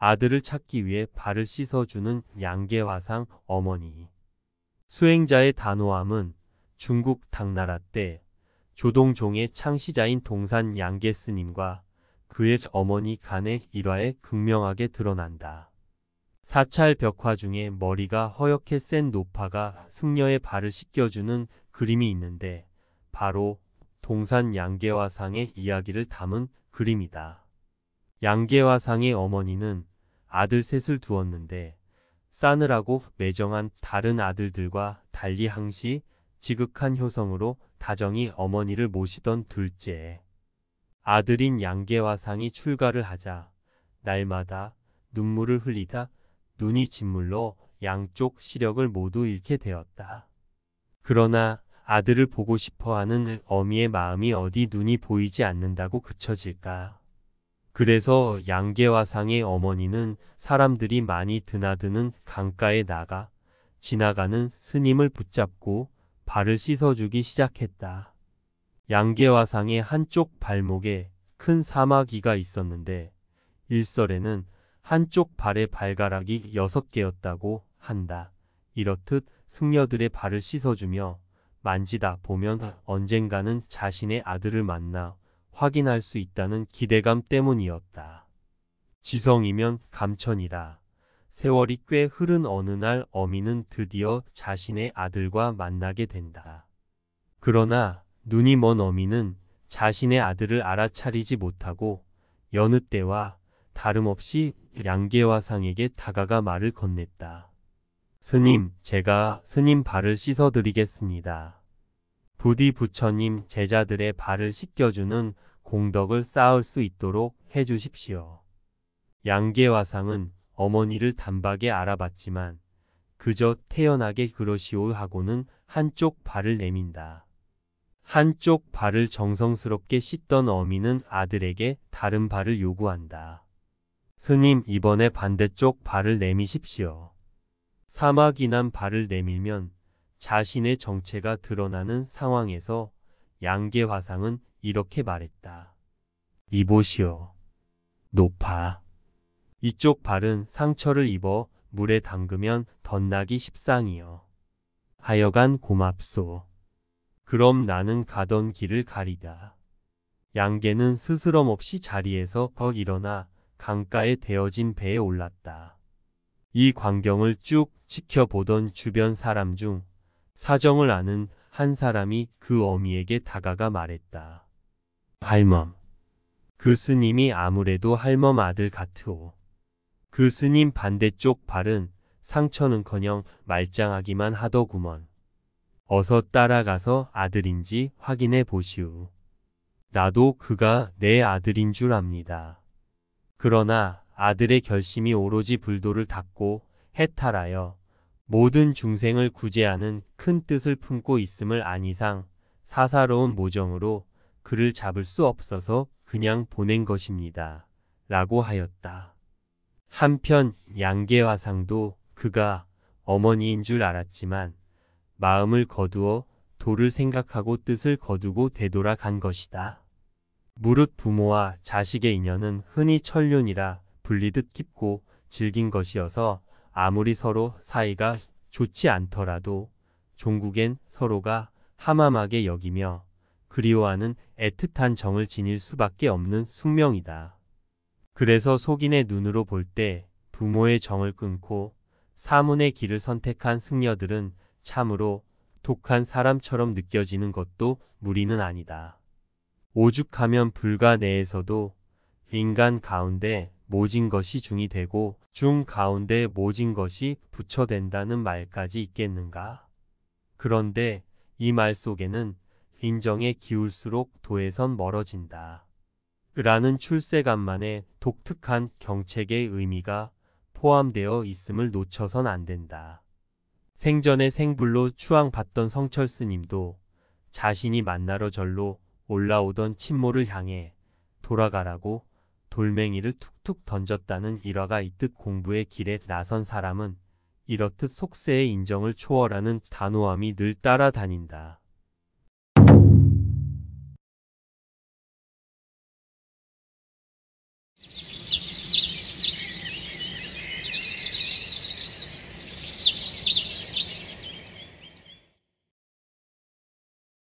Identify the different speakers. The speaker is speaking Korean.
Speaker 1: 아들을 찾기 위해 발을 씻어주는 양계화상 어머니. 수행자의 단호함은 중국 당나라 때 조동종의 창시자인 동산 양계 스님과 그의 어머니 간의 일화에 극명하게 드러난다. 사찰 벽화 중에 머리가 허옇게 센 노파가 승려의 발을 씻겨주는 그림이 있는데 바로 동산 양계화상의 이야기를 담은 그림이다. 양계화상의 어머니는 아들 셋을 두었는데 싸늘하고 매정한 다른 아들들과 달리 항시 지극한 효성으로 다정히 어머니를 모시던 둘째 아들인 양계화상이 출가를 하자 날마다 눈물을 흘리다 눈이 진물로 양쪽 시력을 모두 잃게 되었다. 그러나 아들을 보고 싶어하는 어미의 마음이 어디 눈이 보이지 않는다고 그쳐질까. 그래서 양계화상의 어머니는 사람들이 많이 드나드는 강가에 나가 지나가는 스님을 붙잡고 발을 씻어주기 시작했다. 양계화상의 한쪽 발목에 큰 사마귀가 있었는데 일설에는 한쪽 발의 발가락이 여섯 개였다고 한다. 이렇듯 승려들의 발을 씻어주며 만지다 보면 언젠가는 자신의 아들을 만나 확인할 수 있다는 기대감 때문이었다. 지성이면 감천이라. 세월이 꽤 흐른 어느 날 어미는 드디어 자신의 아들과 만나게 된다. 그러나 눈이 먼 어미는 자신의 아들을 알아차리지 못하고 여느 때와 다름없이 양계화상에게 다가가 말을 건넸다. 스님, 제가 스님 발을 씻어드리겠습니다. 부디 부처님 제자들의 발을 씻겨주는 공덕을 쌓을 수 있도록 해주십시오. 양계화상은 어머니를 단박에 알아봤지만 그저 태연하게 그러시오 하고는 한쪽 발을 내민다. 한쪽 발을 정성스럽게 씻던 어미는 아들에게 다른 발을 요구한다. 스님 이번에 반대쪽 발을 내미십시오. 사막이 난 발을 내밀면 자신의 정체가 드러나는 상황에서 양계화상은 이렇게 말했다. 이보시오. 높아. 이쪽 발은 상처를 입어 물에 담그면 덧나기 십상이요 하여간 고맙소. 그럼 나는 가던 길을 가리다. 양계는 스스럼 없이 자리에서 벅 일어나 강가에 대어진 배에 올랐다. 이 광경을 쭉 지켜보던 주변 사람 중 사정을 아는 한 사람이 그 어미에게 다가가 말했다. 할멈. 그 스님이 아무래도 할멈 아들 같으오. 그 스님 반대쪽 발은 상처는커녕 말짱하기만 하더구먼. 어서 따라가서 아들인지 확인해 보시오. 나도 그가 내 아들인 줄 압니다. 그러나 아들의 결심이 오로지 불도를 닦고 해탈하여 모든 중생을 구제하는 큰 뜻을 품고 있음을 안 이상 사사로운 모정으로 그를 잡을 수 없어서 그냥 보낸 것입니다. 라고 하였다. 한편 양계화상도 그가 어머니인 줄 알았지만 마음을 거두어 도를 생각하고 뜻을 거두고 되돌아간 것이다. 무릇 부모와 자식의 인연은 흔히 천륜이라 불리듯 깊고 질긴 것이어서 아무리 서로 사이가 좋지 않더라도 종국엔 서로가 함함하게 여기며 그리워하는 애틋한 정을 지닐 수밖에 없는 숙명이다. 그래서 속인의 눈으로 볼 때 부모의 정을 끊고 사문의 길을 선택한 승려들은 참으로 독한 사람처럼 느껴지는 것도 무리는 아니다. 오죽하면 불가 내에서도 인간 가운데 모진 것이 중이 되고 중 가운데 모진 것이 부처된다는 말까지 있겠는가? 그런데 이 말 속에는 인정에 기울수록 도에선 멀어진다. 라는 출세간만의 독특한 경책의 의미가 포함되어 있음을 놓쳐선 안 된다. 생전의 생불로 추앙받던 성철 스님도 자신이 만나러 절로 올라오던 친모를 향해 돌아가라고 돌멩이를 툭툭 던졌다는 일화가 있듯 공부의 길에 나선 사람은 이렇듯 속세의 인정을 초월하는 단호함이 늘 따라다닌다.